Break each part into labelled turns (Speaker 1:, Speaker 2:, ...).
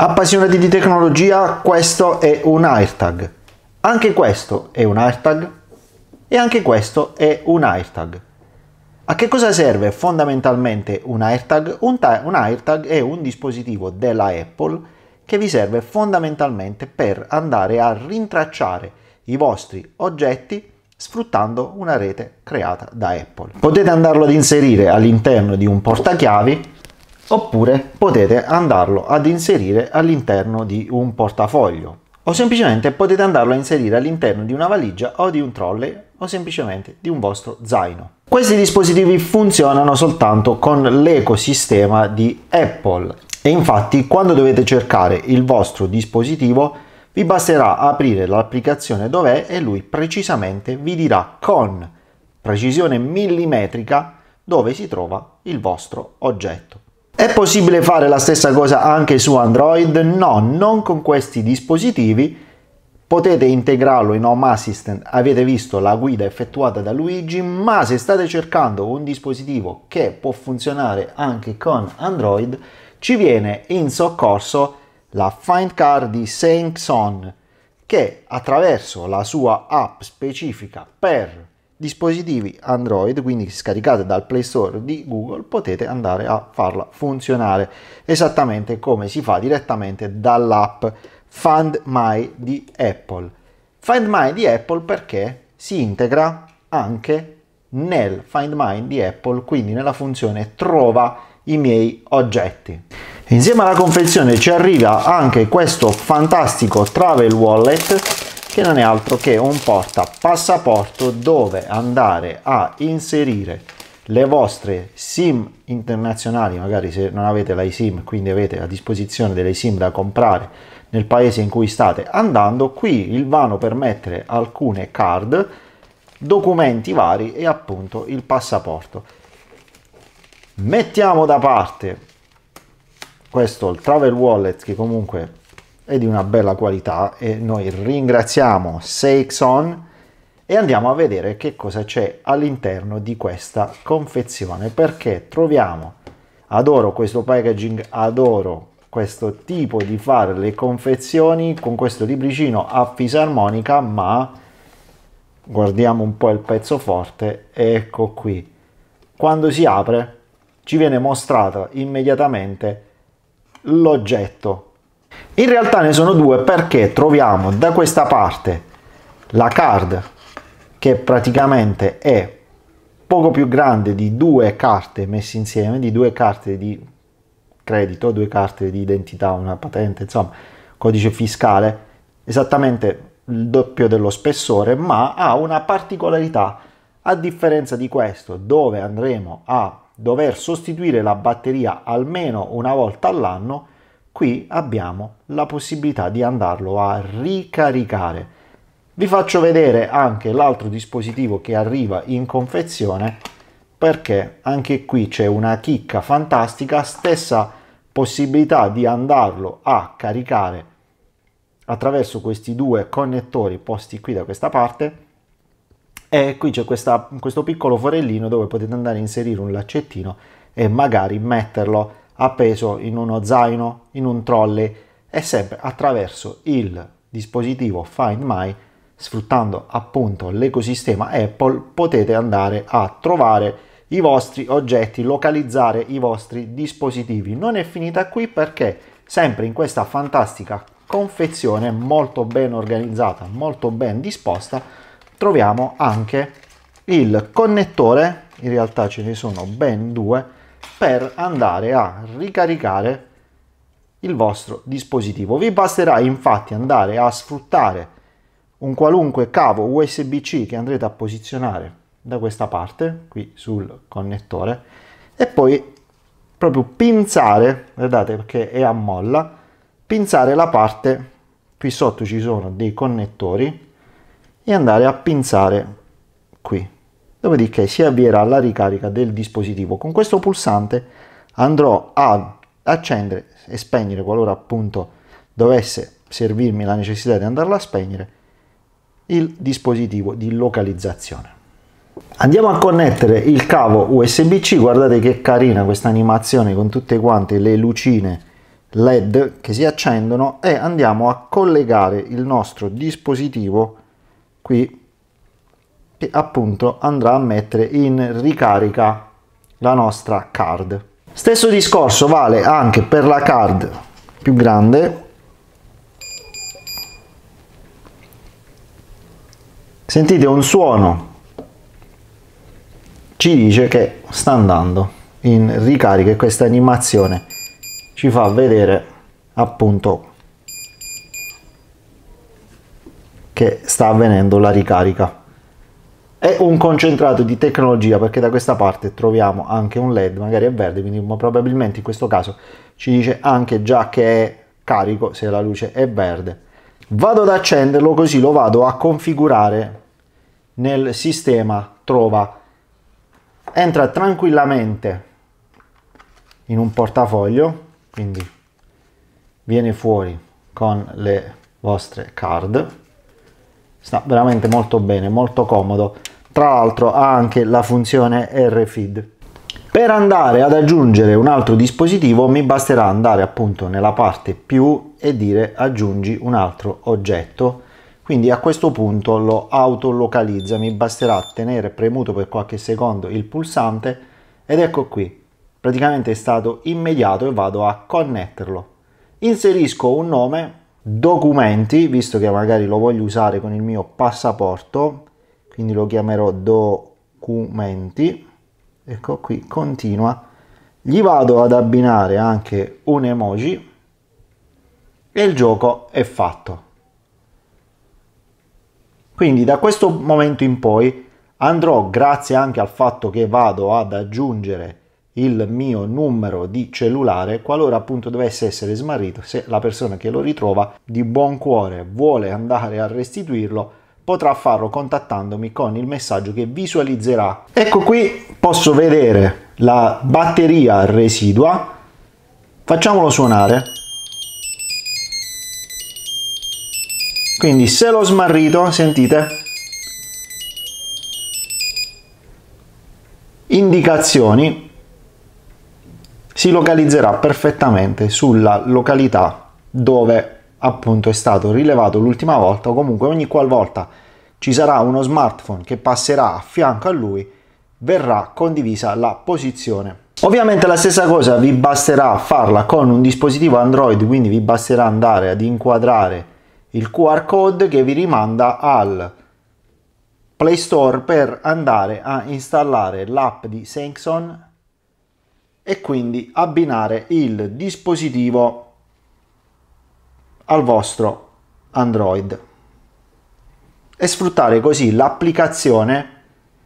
Speaker 1: Appassionati di tecnologia, questo è un AirTag. Anche questo è un AirTag e anche questo è un AirTag. A che cosa serve fondamentalmente un AirTag? Un, un AirTag è un dispositivo della Apple che vi serve fondamentalmente per andare a rintracciare i vostri oggetti sfruttando una rete creata da Apple. Potete andarlo ad inserire all'interno di un portachiavi oppure potete andarlo ad inserire all'interno di un portafoglio o semplicemente potete andarlo a inserire all'interno di una valigia o di un trolley o semplicemente di un vostro zaino. Questi dispositivi funzionano soltanto con l'ecosistema di Apple e infatti quando dovete cercare il vostro dispositivo vi basterà aprire l'applicazione dov'è e lui precisamente vi dirà con precisione millimetrica dove si trova il vostro oggetto. È possibile fare la stessa cosa anche su Android? No, non con questi dispositivi. Potete integrarlo in Home Assistant, avete visto la guida effettuata da Luigi, ma se state cercando un dispositivo che può funzionare anche con Android, ci viene in soccorso la Find Car di Sankson, che attraverso la sua app specifica per dispositivi Android, quindi scaricate dal Play Store di Google, potete andare a farla funzionare esattamente come si fa direttamente dall'app Find My di Apple. Find My di Apple perché si integra anche nel Find My di Apple, quindi nella funzione trova i miei oggetti. Insieme alla confezione ci arriva anche questo fantastico travel wallet che non è altro che un porta passaporto dove andare a inserire le vostre sim internazionali magari se non avete la sim quindi avete a disposizione delle sim da comprare nel paese in cui state andando qui il vano per mettere alcune card documenti vari e appunto il passaporto mettiamo da parte questo il travel wallet che comunque e di una bella qualità e noi ringraziamo Seixon e andiamo a vedere che cosa c'è all'interno di questa confezione perché troviamo adoro questo packaging adoro questo tipo di fare le confezioni con questo libricino a fisarmonica ma guardiamo un po' il pezzo forte ecco qui quando si apre ci viene mostrato immediatamente l'oggetto in realtà ne sono due perché troviamo da questa parte la card che praticamente è poco più grande di due carte messe insieme, di due carte di credito, due carte di identità, una patente, insomma, codice fiscale, esattamente il doppio dello spessore, ma ha una particolarità. A differenza di questo, dove andremo a dover sostituire la batteria almeno una volta all'anno, qui abbiamo la possibilità di andarlo a ricaricare. Vi faccio vedere anche l'altro dispositivo che arriva in confezione perché anche qui c'è una chicca fantastica, stessa possibilità di andarlo a caricare attraverso questi due connettori posti qui da questa parte e qui c'è questo piccolo forellino dove potete andare a inserire un laccettino e magari metterlo appeso in uno zaino, in un trolley e sempre attraverso il dispositivo Find My, sfruttando appunto l'ecosistema Apple, potete andare a trovare i vostri oggetti, localizzare i vostri dispositivi. Non è finita qui perché sempre in questa fantastica confezione molto ben organizzata, molto ben disposta, troviamo anche il connettore, in realtà ce ne sono ben due, per andare a ricaricare il vostro dispositivo. Vi basterà infatti andare a sfruttare un qualunque cavo USB-C che andrete a posizionare da questa parte, qui sul connettore, e poi proprio pinzare, guardate perché è a molla, pinzare la parte, qui sotto ci sono dei connettori, e andare a pinzare qui dopodiché si avvierà la ricarica del dispositivo. Con questo pulsante andrò a accendere e spegnere qualora appunto dovesse servirmi la necessità di andarla a spegnere il dispositivo di localizzazione. Andiamo a connettere il cavo USB-C, guardate che carina questa animazione con tutte quante le lucine LED che si accendono e andiamo a collegare il nostro dispositivo qui che appunto andrà a mettere in ricarica la nostra card. Stesso discorso vale anche per la card più grande. Sentite un suono, ci dice che sta andando in ricarica e questa animazione ci fa vedere appunto che sta avvenendo la ricarica è un concentrato di tecnologia perché da questa parte troviamo anche un led magari è verde quindi probabilmente in questo caso ci dice anche già che è carico se la luce è verde vado ad accenderlo così lo vado a configurare nel sistema trova entra tranquillamente in un portafoglio quindi viene fuori con le vostre card sta veramente molto bene molto comodo tra l'altro ha anche la funzione RFID per andare ad aggiungere un altro dispositivo mi basterà andare appunto nella parte più e dire aggiungi un altro oggetto quindi a questo punto lo autolocalizza mi basterà tenere premuto per qualche secondo il pulsante ed ecco qui praticamente è stato immediato e vado a connetterlo inserisco un nome documenti, visto che magari lo voglio usare con il mio passaporto, quindi lo chiamerò documenti, ecco qui, continua, gli vado ad abbinare anche un emoji e il gioco è fatto. Quindi da questo momento in poi andrò, grazie anche al fatto che vado ad aggiungere il mio numero di cellulare qualora appunto dovesse essere smarrito se la persona che lo ritrova di buon cuore vuole andare a restituirlo potrà farlo contattandomi con il messaggio che visualizzerà ecco qui posso vedere la batteria residua facciamolo suonare quindi se l'ho smarrito sentite indicazioni si localizzerà perfettamente sulla località dove appunto è stato rilevato l'ultima volta o comunque ogni qualvolta ci sarà uno smartphone che passerà a fianco a lui verrà condivisa la posizione Ovviamente la stessa cosa vi basterà farla con un dispositivo Android, quindi vi basterà andare ad inquadrare il QR code che vi rimanda al Play Store per andare a installare l'app di Sanxon e quindi abbinare il dispositivo al vostro Android e sfruttare così l'applicazione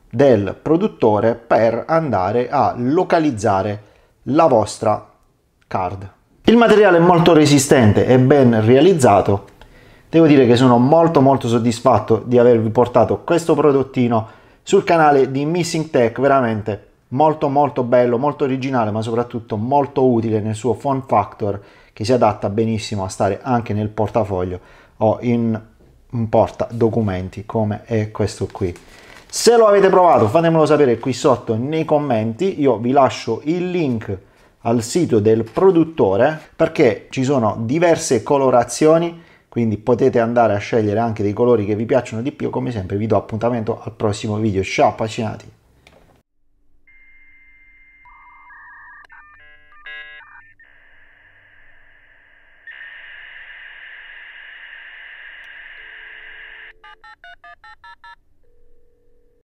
Speaker 1: del produttore per andare a localizzare la vostra card. Il materiale è molto resistente e ben realizzato. Devo dire che sono molto molto soddisfatto di avervi portato questo prodottino sul canale di Missing Tech, veramente molto molto bello, molto originale, ma soprattutto molto utile nel suo font factor che si adatta benissimo a stare anche nel portafoglio o in un porta documenti come è questo qui. Se lo avete provato fatemelo sapere qui sotto nei commenti, io vi lascio il link al sito del produttore perché ci sono diverse colorazioni quindi potete andare a scegliere anche dei colori che vi piacciono di più come sempre vi do appuntamento al prossimo video ciao appassionati